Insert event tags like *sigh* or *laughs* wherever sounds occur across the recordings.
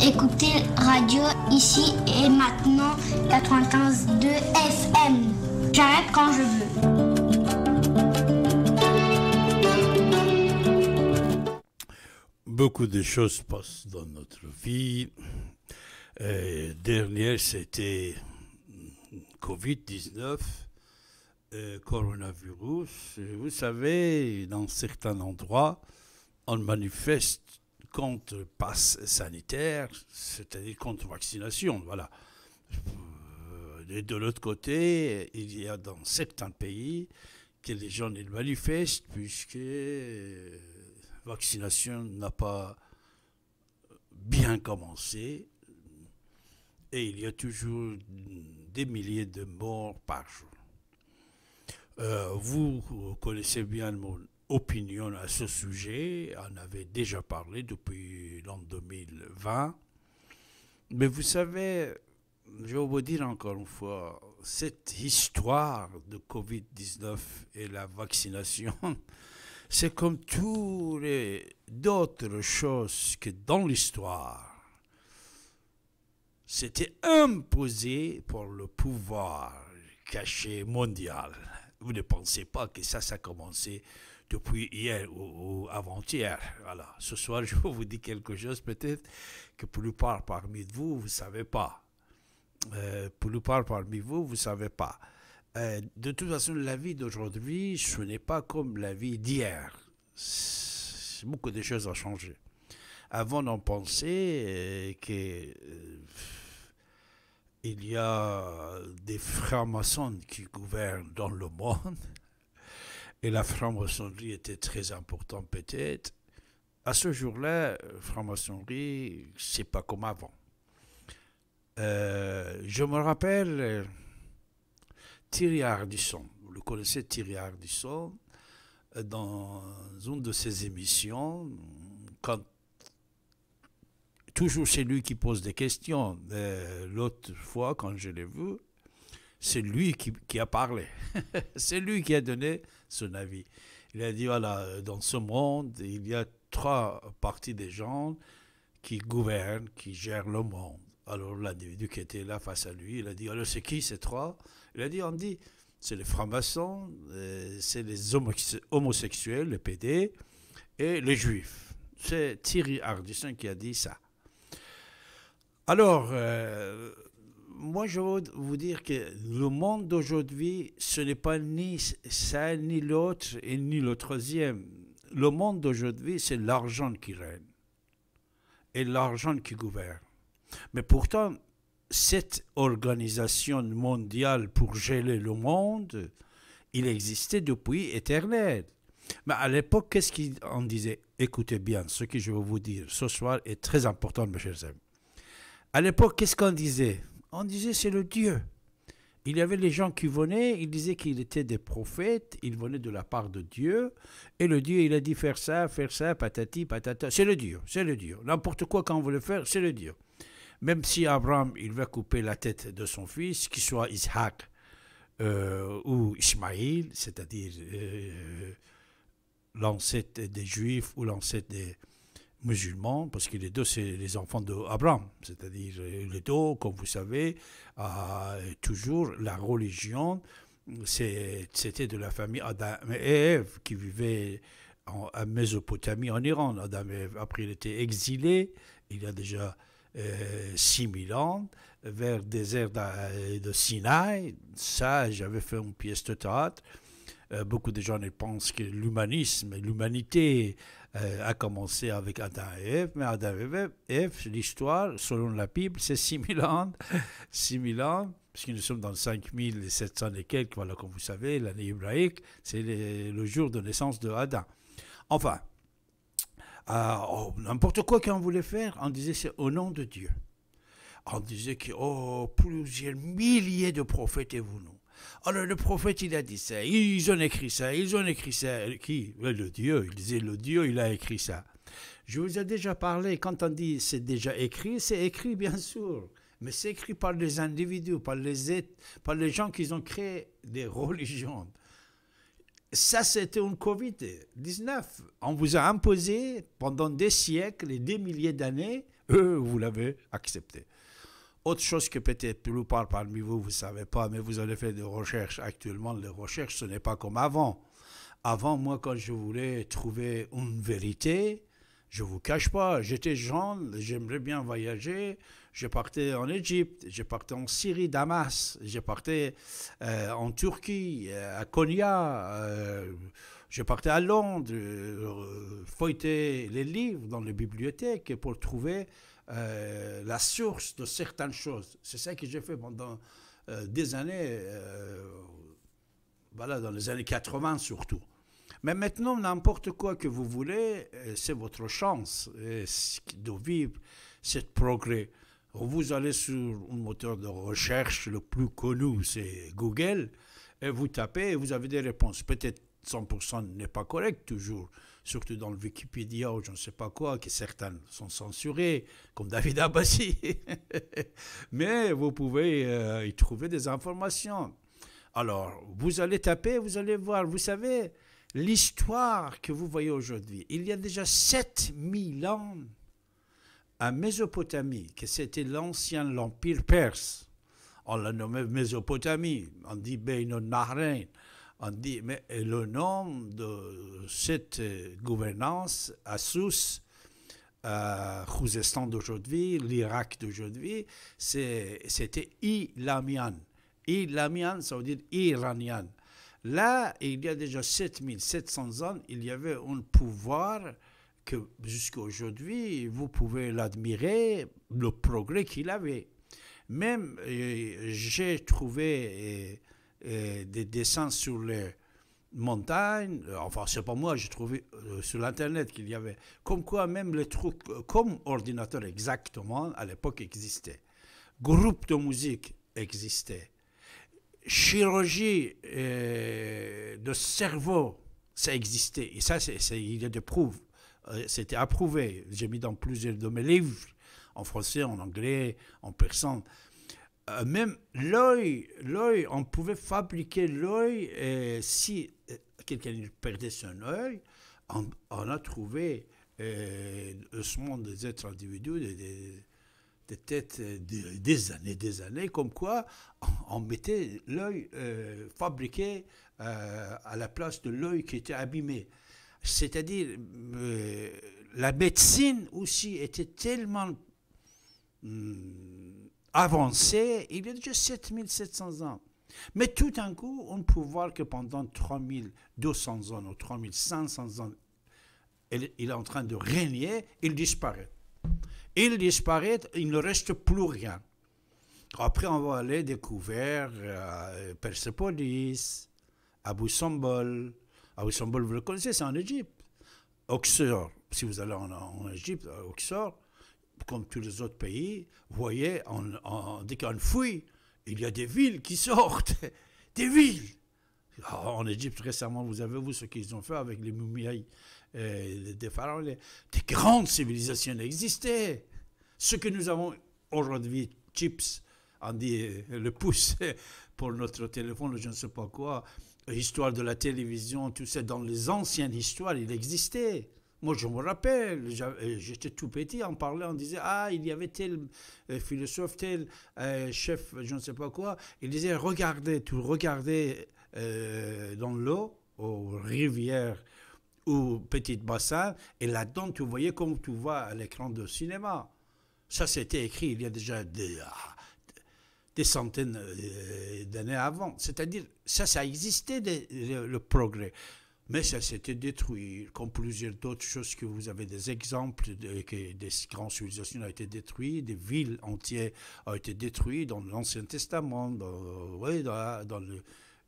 Écoutez Radio Ici et Maintenant 95.2 FM. J'arrête quand je veux. Beaucoup de choses passent dans notre vie. Dernier, euh, dernière, c'était Covid-19, euh, coronavirus. vous savez, dans certains endroits, on manifeste contre passe sanitaire, c'est-à-dire contre vaccination. Voilà. Euh, et de l'autre côté, il y a dans certains pays que les gens ne manifestent puisque euh, vaccination n'a pas bien commencé et il y a toujours des milliers de morts par jour. Euh, vous connaissez bien le monde opinion à ce sujet. On avait déjà parlé depuis l'an 2020. Mais vous savez, je vais vous dire encore une fois, cette histoire de Covid-19 et la vaccination, *laughs* c'est comme toutes les d'autres choses que dans l'histoire, c'était imposé par le pouvoir caché mondial. Vous ne pensez pas que ça, ça a commencé depuis hier ou, avant-hier. Voilà. Ce soir, *laughs* je vous dis quelque chose peut-être que plupart parmi vous, vous ne savez pas. Euh, plupart parmi vous, vous ne savez pas. Euh, de toute façon, la vie d'aujourd'hui, ce n'est pas comme la vie d'hier. Beaucoup de choses ont changé. Avant, on pensait euh, qu'il euh, y a des francs-maçons qui gouvernent dans le monde. Et la franc-maçonnerie était très importante peut-être. À ce jour-là, euh, franc-maçonnerie, c'est pas comme avant. Euh, je me rappelle euh, Thierry Ardisson. Vous le connaissez, Thierry Ardisson, dans une de ses émissions, toujours c'est lui qui pose des questions. L'autre fois, quand je l'ai vu, c'est lui qui, a parlé. *laughs* c'est lui qui a donné son avis. Il a dit, voilà, euh, dans ce monde, il y a trois parties des gens qui gouvernent, qui gèrent le monde. Alors l'individu qui était là face à lui, il a dit, alors c'est qui ces trois Il a dit, on dit, c'est les francs-maçons, euh, c'est les homosexuels, les PD, et les juifs. C'est Thierry Ardisson qui a dit ça. Alors, euh, moi, je veux vous dire que le monde d'aujourd'hui, ce n'est pas ni ça, ni l'autre, et ni le troisième. Le monde d'aujourd'hui, c'est l'argent qui règne et l'argent qui gouverne. Mais pourtant, cette organisation mondiale pour gérer le monde, il existait depuis éternel. Mais à l'époque, qu'est-ce qu'on disait Écoutez bien, ce que je vais vous dire ce soir est très important, mes chers amis. À l'époque, qu'est-ce qu'on disait on disait c'est le Dieu. Il y avait les gens qui venaient, ils disaient qu'ils étaient des prophètes, ils venaient de la part de Dieu, et le Dieu, il a dit faire ça, faire ça, patati, patata. C'est le Dieu, c'est le Dieu. N'importe quoi on veut le faire, c'est le Dieu. Même si Abraham, il va couper la tête de son fils, qu'il soit Isaac euh, ou Ismaïl, c'est-à-dire euh, l'ancêtre des Juifs ou l'ancêtre des, musulmans, parce que les deux, c'est les enfants d'Abraham. C'est-à-dire, euh, les deux, comme vous savez, euh, toujours la religion, c'était de la famille Adam et Ève qui vivaient en, Mésopotamie, en Iran. Adam et Ève, après, il était exilé, il y a déjà 6000 euh, ans, vers le désert de, de Sinaï. Ça, j'avais fait une pièce de théâtre. Euh, beaucoup de gens pensent que l'humanisme, l'humanité euh, a commencé avec Adam et Ève, mais Adam et Ève, l'histoire, selon la Bible, c'est 6000 ans, 6000 *laughs* ans, puisque nous sommes dans 5700 et quelques, voilà, comme vous savez, l'année hébraïque, c'est le jour de naissance de Adam. Enfin, euh, oh, n'importe quoi qu'on voulait faire, on disait c'est au nom de Dieu. On disait que oh, plusieurs milliers de prophètes et vous nous. Alors ah, le prophète, il a dit ça, ils ont écrit ça, ils ont écrit ça. Qui Le Dieu, il disait, le Dieu, il a écrit ça. Je vous ai déjà parlé, quand on dit c'est déjà écrit, c'est écrit bien sûr, mais c'est écrit par les individus, par les, par les gens qui ont créé des *laughs* religions. Ça, c'était une Covid-19. On vous a imposé pendant des siècles et des milliers d'années, eux, vous l'avez accepté. Autre chose que peut-être plupart parmi vous, vous ne savez pas, mais vous avez fait des recherches. Actuellement, les recherches, ce n'est pas comme avant. Avant, moi, quand je voulais trouver une vérité, je vous cache pas, j'étais jeune, j'aimerais bien voyager. Je partais en Égypte, je partais en Syrie, Damas, je partais euh, en Turquie, euh, à Konya, j'ai euh, je partais à Londres, feuilleter les livres dans les bibliothèques pour trouver euh, la source de certaines choses. C'est ça que j'ai fait pendant euh, des années, euh, voilà, dans les années 80 surtout. Mais maintenant, n'importe quoi que vous voulez, c'est votre chance de vivre ce progrès. Vous allez sur un moteur de recherche le plus connu, c'est Google, et vous tapez et vous avez des réponses. Peut-être 100% n'est pas correct toujours, surtout dans le Wikipédia ou je ne sais pas quoi, qui certaines sont censurés, comme David Abbassi. *laughs* Mais vous pouvez euh, y trouver des informations. Alors, vous allez taper, vous allez voir. Vous savez, l'histoire que vous voyez aujourd'hui, il y a déjà 7000 ans, à Mésopotamie, que c'était l'ancien empire perse, on l'a nommé Mésopotamie, on dit Beinon Nahrein », on dit, mais le nom de cette gouvernance à Sousse, euh, d'aujourd'hui, l'Irak d'aujourd'hui, c'était Ilamian. Ilamian, ça veut dire Iranian. Là, il y a déjà 7700 ans, il y avait un pouvoir que jusqu'à aujourd'hui, vous pouvez l'admirer, le progrès qu'il avait. Même, euh, j'ai trouvé euh, euh, des dessins sur les montagnes. Euh, enfin, c'est pas moi, j'ai trouvé euh, sur l'internet qu'il y avait. Comme quoi, même les trucs, comme ordinateur exactement, à l'époque existait. Groupe de musique existait. Chirurgie de cerveau, ça existait. Et ça, c'est, il y a des preuves. c'était approuvé. J'ai mis dans plusieurs de mes livres, en français, en anglais, en persan. Euh, même l'œil, l'œil, on pouvait fabriquer l'œil et si euh, quelqu'un perdait son œil, on, a trouvé euh, ce monde des êtres individuels, des, des, têtes des, années, des années, comme quoi on, mettait l'œil fabriqué à la place de l'œil qui était abîmé. C'est-à-dire, la médecine aussi était tellement... Hmm, avancé il y a déjà 7700 ans. Mais tout d'un coup, on peut voir que pendant 3200 ans ou 3500 ans, il, est en train de régner, il disparaît. Il disparaît, il ne reste plus rien. Après, on va aller découvrir euh, Persepolis, Abu Sambol. Abu Sambol, vous le connaissez, c'est en Égypte. Oxor, si vous allez en, Égypte, euh, Oxford, comme tous les autres pays, vous voyez, en dès qu'on fouille, il y a des villes qui sortent. *laughs* Des villes ah, En Égypte, récemment, vous avez vu ce qu'ils ont fait avec les moumiailles des pharaons. des grandes civilisations existaient. Ce que nous avons aujourd'hui, chips, on dit euh, le pouce *laughs* pour notre téléphone, je ne sais pas quoi, l'histoire de la télévision, tout ça, dans les anciennes histoires, il existait. Moi, je me rappelle, euh, j'étais tout petit, on parlait, on disait, ah, il y avait tel euh, philosophe, tel euh, chef, je ne sais pas quoi. Il disait, regardez, tout regardez dans l'eau, aux rivières ou petites bassins, et là-dedans, tu voyais comme tu vois à l'écran de cinéma. Ça, c'était écrit il y a déjà des, ah, centaines d'années avant. C'est-à-dire, ça, ça existait, le progrès mais ça s'était détruit, comme plusieurs autres choses que vous avez des exemples, de, que des grandes civilisations ont été détruites, des villes entières ont été détruites dans l'Ancien Testament, dans, euh, ouais, dans, le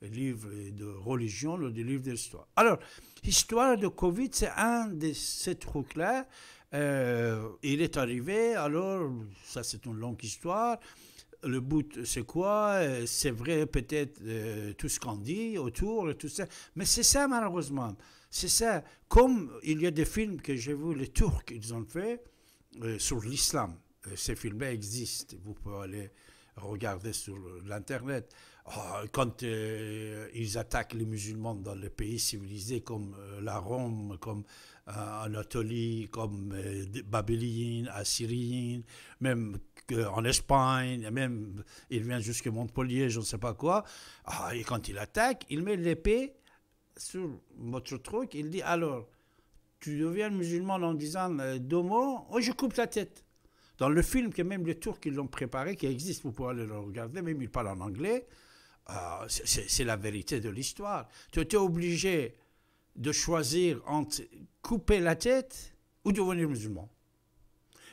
livre de religion, le livre de l'histoire. Alors, l'histoire de Covid, c'est un de ces trucs-là. Euh, il est arrivé, alors, ça c'est une longue histoire le but, c'est quoi C'est vrai peut-être euh, tout ce qu'on dit autour, et tout ça. Mais c'est ça, malheureusement. C'est ça. Comme il y a des films que j'ai vus, les Turcs, ils ont fait euh, sur l'islam. Euh, ces films existent. Vous pouvez aller regarder sur l'Internet. Oh, quand euh, ils attaquent les musulmans dans les pays civilisés comme euh, la Rome, comme euh, Anatolie, comme Babylone, Assyrie, même en Espagne, même il vient jusqu'à Montpellier, je ne sais pas quoi. Ah, et quand il attaque, il met l'épée sur votre truc, il dit alors, tu deviens musulman en disant deux mots, oh, je coupe la tête. Dans le film que même les Tours qui l'ont préparé, qui existe, vous pouvez aller le regarder, même il parle en anglais. Ah, c'est la vérité de l'histoire. Tu étais obligé de choisir entre couper la tête ou devenir musulman.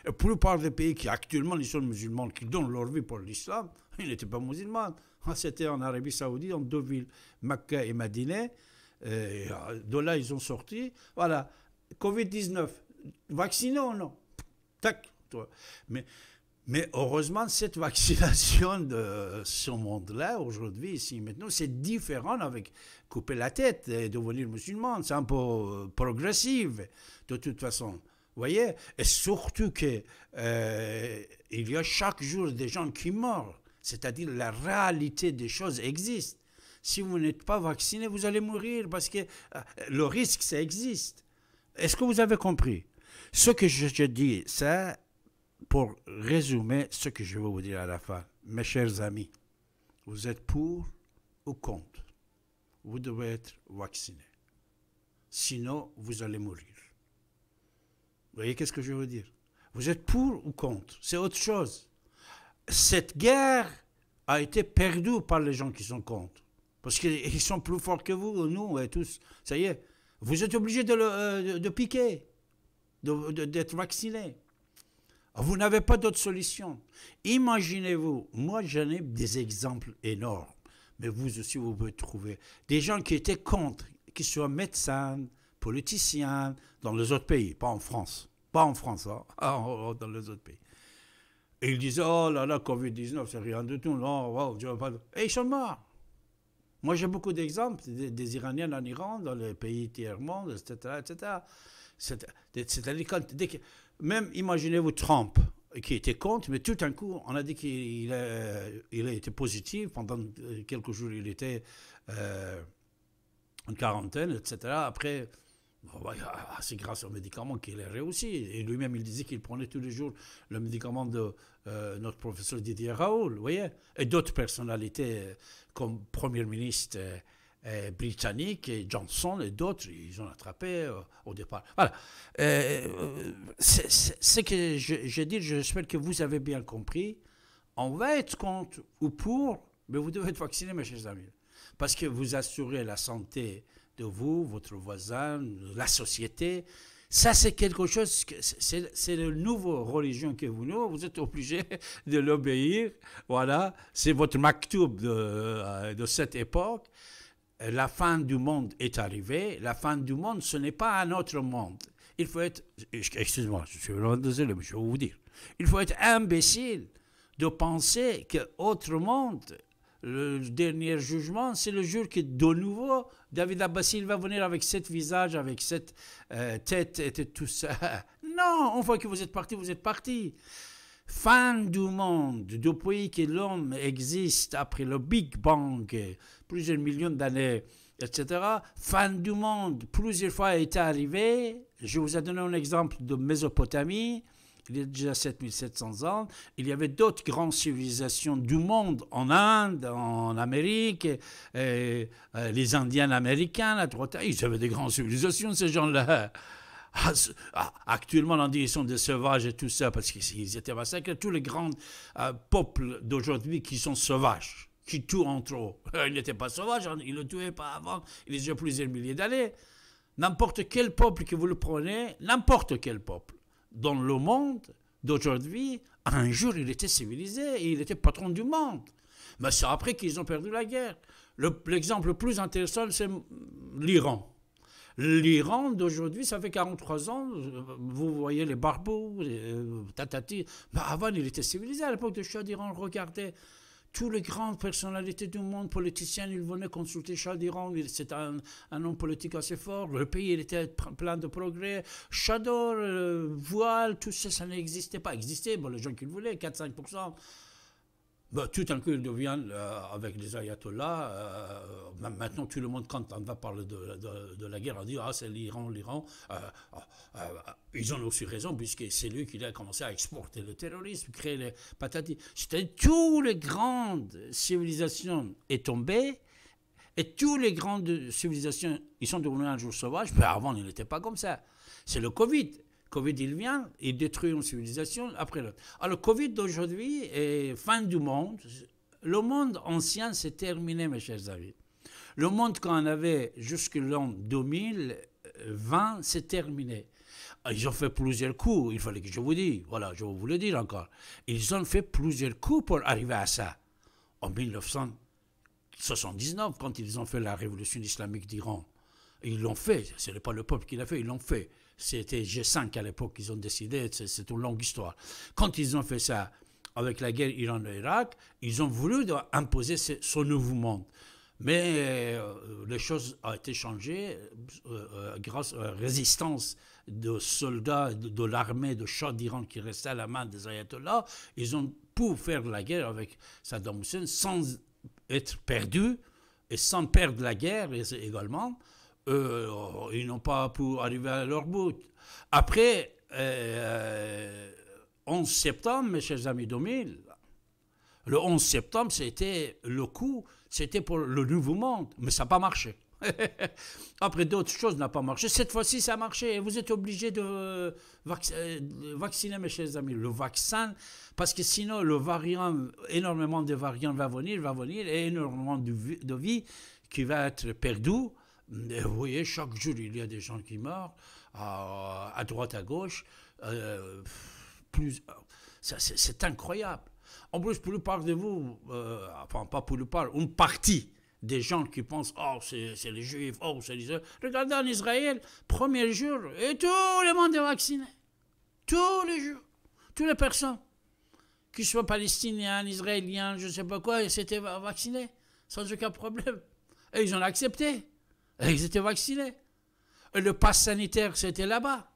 la plupart des pays qui actuellement ils sont musulmans, qui donnent leur vie pour l'islam, *laughs* ils n'étaient pas musulmans. Ah, c'était en Arabie Saoudite, en deux villes, makkah et Madiné. Ah, de là, ils ont sorti. Voilà. Covid-19, vacciné ou non Tac. Mais mais heureusement, cette *laughs* vaccination de ce monde-là, aujourd'hui, ici, maintenant, c'est différent avec couper la tête et devenir musulman. C'est un peu euh, progressif, de toute façon. Vous voyez Et surtout qu'il euh, il y a chaque jour des gens qui meurent. C'est-à-dire la réalité des choses existe. Si vous n'êtes pas vacciné, vous allez mourir parce que euh, le risque, ça existe. Est-ce que vous avez compris Ce que je, je dis, ça pour résumer ce que je veux vous dire à la fin. Mes chers amis, vous êtes pour ou contre Vous devez être vacciné. Sinon, vous allez mourir. Vous voyez qu'est-ce que je veux dire Vous êtes pour ou contre C'est autre chose. Cette guerre a été perdue par les gens qui sont contre. Parce qu'ils sont plus forts que vous, nous et tous. Ça y est, vous êtes obligés de, euh, de, piquer, d'être vaccinés. Vous n'avez pas d'autre solution. Imaginez-vous, moi j'en ai des exemples énormes, mais vous aussi vous pouvez trouver des gens qui étaient contre, qui soient médecins, politiciens, dans les autres pays, pas en France, pas en France, hein. *laughs* ah, oh, oh, dans les autres pays. Et ils disaient, oh là là, Covid-19, c'est rien du tout, non, je oh, pas... Et ils sont morts. Moi, j'ai beaucoup d'exemples des, Iraniens en Iran, dans les pays tiers-monde, etc., etc. C'est-à-dire, même imaginez-vous Trump, qui était contre, mais tout d'un coup, on a dit qu'il a, il été positif. Pendant euh, quelques jours, il était euh, en quarantaine, etc. Après, bah, ah, c'est grâce aux médicaments qu'il a réussi. Et lui-même, il disait qu'il prenait tous les jours le médicament de euh, notre professeur Didier Raoul, vous voyez Et d'autres personnalités, comme Premier ministre euh, Britannique et Johnson et d'autres, ils ont attrapé euh, au départ. Voilà. Euh, Ce que je, je dis, j'espère que vous avez bien compris. On va être contre ou pour, mais vous devez être vacciné, mes chers amis. Parce que vous assurez la santé de vous, votre voisin, la société. Ça, c'est quelque chose, c'est le nouveau religion que vous nous, vous êtes obligé de l'obéir. Voilà, c'est votre maktoub de cette époque. Euh, la fin du monde est arrivée, la fin du monde, ce n'est pas un autre monde. Il faut être, excusez-moi, je suis vraiment désolé, mais je vais vous dire, il faut être imbécile de penser autre monde, le dernier jugement, c'est le jour que de nouveau David Abbasil va venir avec cet visage, avec cette euh, tête et tout ça. *laughs* Non, une fois que vous êtes parti, vous êtes parti fin du monde, depuis que l'homme existe après le Big Bang, plusieurs millions d'années, etc., fin du monde, plusieurs fois est arrivé. Je vous ai donné un exemple de Mésopotamie, il y a déjà 7700 ans. Il y avait d'autres grandes civilisations du monde, en Inde, en Amérique, euh, les Indiens américains, la droite. Ils avaient des grandes civilisations, ces gens-là. Ah, ah, actuellement qu'ils sont des sauvages et tout ça, parce qu'ils étaient massacrés, tous les grands euh, peuples d'aujourd'hui qui sont sauvages, qui tuent entre eux. *laughs* Ils n'étaient pas sauvages, hein, ils ne tuaient pas avant, ils ont plusieurs milliers d'années. N'importe quel peuple que vous le prenez, n'importe quel peuple dans le monde d'aujourd'hui, un jour il était civilisé et il était patron du monde. Mais c'est après qu'ils ont perdu la guerre. L'exemple le plus intéressant, c'est l'Iran. L'Iran d'aujourd'hui, ça fait 43 ans, vous voyez les barbeaux, euh, tatati. Mais avant, il était civilisé à l'époque de Shah Iran. regardez. Toutes les grandes personnalités du monde, politiciens, ils venaient consulter Shah Iran. C'est un, homme politique assez fort. Le pays il était plein de progrès. Chador, euh, voile, tout ça, ça n'existait pas. Existait, bon, les gens qui le voulaient, 4-5%. Bah, tout un coup, ils deviennent, avec les ayatollahs, euh, maintenant tout le monde quand on va parler de, la guerre, on dit ah c'est l'Iran, l'Iran. Euh, euh, ils ont aussi raison puisque c'est lui qui a commencé à exporter le terrorisme, créer les patates. C'est-à-dire toutes les grandes civilisations est tombées, et toutes les grandes civilisations ils sont devenues un jour sauvages. Mais avant ils n'étaient pas comme ça. C'est le Covid Covid, il vient, il détruit une civilisation après l'autre. Alors, Covid d'aujourd'hui est fin du monde. Le monde ancien, s'est terminé, mes chers amis. Le monde qu'on avait jusqu'en 2020, s'est terminé. Ah, ils ont fait plusieurs coups, il fallait que je vous dise, voilà, je vous le dire encore. Ils ont fait plusieurs coups pour arriver à ça. En 1979, quand ils ont fait la révolution islamique d'Iran, ils l'ont fait, ce n'est pas le peuple qui l'a fait, ils l'ont fait. C'était G5 à l'époque qu'ils ont décidé, c'est une longue histoire. Quand ils ont fait ça avec la guerre Iran-Irak, ils ont voulu imposer ce, nouveau monde. Mais euh, les choses ont été changées euh, euh, grâce à la résistance de soldats de, de l'armée de Shah d'Iran qui restait à la main des ayatollahs. Ils ont pu faire la guerre avec Saddam Hussein sans être perdus et sans perdre la guerre également. Euh, ils n'ont pas pu arriver à leur bout. Après, euh, 11 septembre, mes chers amis 2000, le 11 septembre, c'était le coup, c'était pour le nouveau monde, mais ça n'a pas marché. *laughs* Après, d'autres choses n'ont pas marché. Cette fois-ci, ça a marché. Vous êtes obligés euh, euh, de, vacciner, mes chers amis, le vaccin, parce que sinon, le variant, énormément de variants va venir, va venir, et énormément de, vie, de vie qui va être perdue vous voyez, chaque jour, il y a des gens qui meurent, à, droite, à gauche. Euh, plus, c'est incroyable. En plus, pour le part de vous, euh, enfin, pas pour le part, une partie des gens qui pensent Oh, c'est les juifs, oh, c'est les. Regardez en Israël, premier jour, et tout le monde est vacciné. Tous les jours, toutes les personnes, qu'ils soient palestiniens, israéliens, je ne sais pas quoi, ils étaient vaccinés, sans aucun problème. Et ils ont accepté. Ils étaient vaccinés. Le pass sanitaire, c'était là-bas.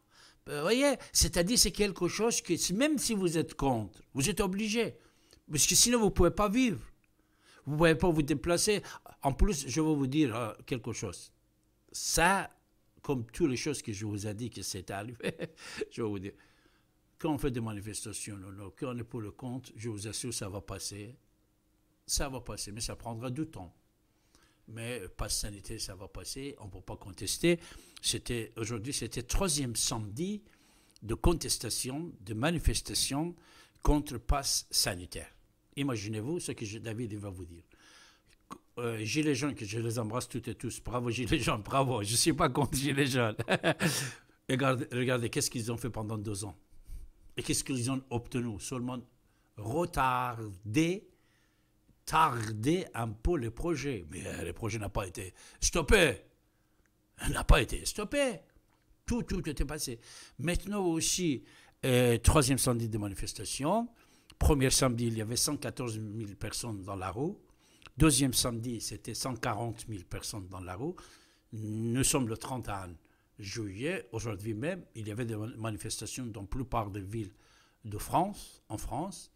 Euh, vous voyez C'est-à-dire, c'est quelque chose que, même si vous êtes contre, vous êtes obligé. Parce que sinon, vous ne pouvez pas vivre. Vous ne pouvez pas vous déplacer. En plus, je vais vous dire euh, quelque chose. Ça, comme toutes les choses que je vous ai dit que c'est arrivé, *laughs* je vais vous dire. Quand on fait des manifestations, quand on est pour le compte, je vous assure, ça va passer. Ça va passer, mais ça prendra du temps mais passe sanitaire, ça va passer, on ne peut pas contester. C'était aujourd'hui, c'était troisième samedi de contestation, de manifestation contre passe sanitaire. Imaginez-vous ce que David va vous dire. J'ai euh, gilets jaunes, que je les embrasse toutes et tous. Bravo Gilets jaunes, bravo. Je ne suis pas contre Gilets jaunes. *laughs* regardez, regardez qu'est-ce qu'ils ont fait pendant deux ans. Et qu'est-ce qu'ils ont obtenu Seulement retardé tarder un peu le projet. Mais euh, le projet n'a pas été stoppé. Il n'a pas été stoppé. Tout, tout était passé. Maintenant aussi, euh, troisième samedi des manifestations. Premier samedi, il y avait 114 000 personnes dans la rue. Deuxième samedi, c'était 140 000 personnes dans la rue. Nous sommes le 31 juillet. Aujourd'hui même, il y avait des manifestations dans la plupart des villes de France, en France.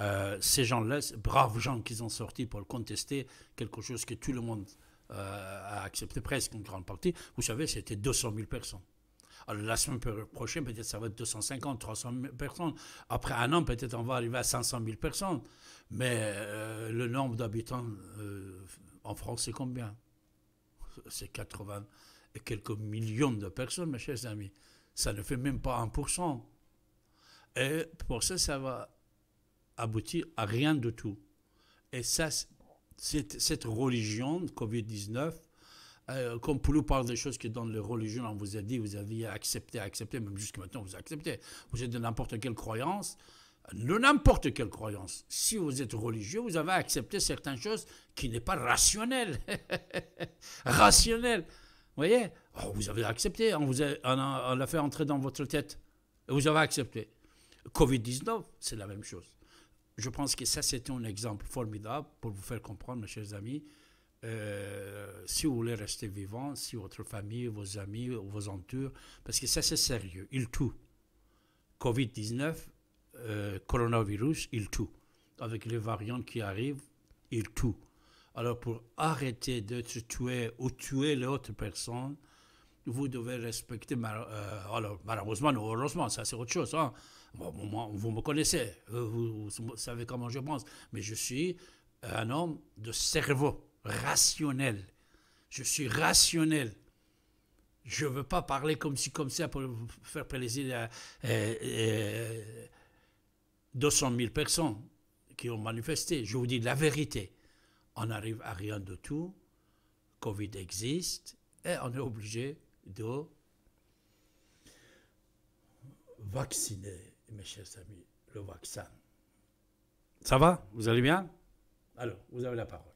Euh, ces gens-là, braves gens qui sont sortis pour contester, quelque chose que tout le monde euh, a accepté presque une grande partie, vous savez, c'était 200 000 personnes. Alors la semaine prochaine, peut-être ça va être 250, 300 000 personnes. Après un an, peut-être on va arriver à 500 000 personnes. Mais euh, le nombre d'habitants en France, c'est combien C'est 80 et quelques millions de personnes, mes chers amis. Ça ne fait même pas 1%. Et pour ça, ça va aboutir à rien de tout. Et ça, cette religion, Covid-19, euh, comme Poulou parle des choses que dans les religions, on vous a dit, vous aviez accepté, accepté, même jusqu'à maintenant, vous acceptez. Vous êtes de n'importe quelle croyance, de n'importe quelle croyance. Si vous êtes religieux, vous avez accepté certaines choses qui n'est pas rationnelles. *laughs* Rationnelles. Vous voyez oh, Vous avez accepté, on vous a, fait entrer dans votre tête. Et vous avez accepté. Covid-19, c'est la même chose. Je pense que ça, c'était un exemple formidable pour vous faire comprendre, mes chers amis. Euh, si vous voulez rester vivant, si votre famille, vos amis, vos entours, parce que ça, c'est sérieux. Il tout. Covid-19, euh, coronavirus, il tout. Avec les variantes qui arrivent, il tout. Alors, pour arrêter d'être tué ou tuer l'autre personne, vous devez respecter, euh, alors malheureusement, heureusement, ça c'est autre chose, hein vous me connaissez, vous, savez comment je pense, mais je suis un homme de cerveau rationnel. Je suis rationnel. Je ne veux pas parler comme si, comme ça, pour faire plaisir à, 200 000 personnes qui ont manifesté. Je vous dis la vérité. On n'arrive à rien de tout. Covid existe et on est obligé de vacciner mes chers amis, le vaccin. Ça va Vous allez bien Alors, vous avez la parole.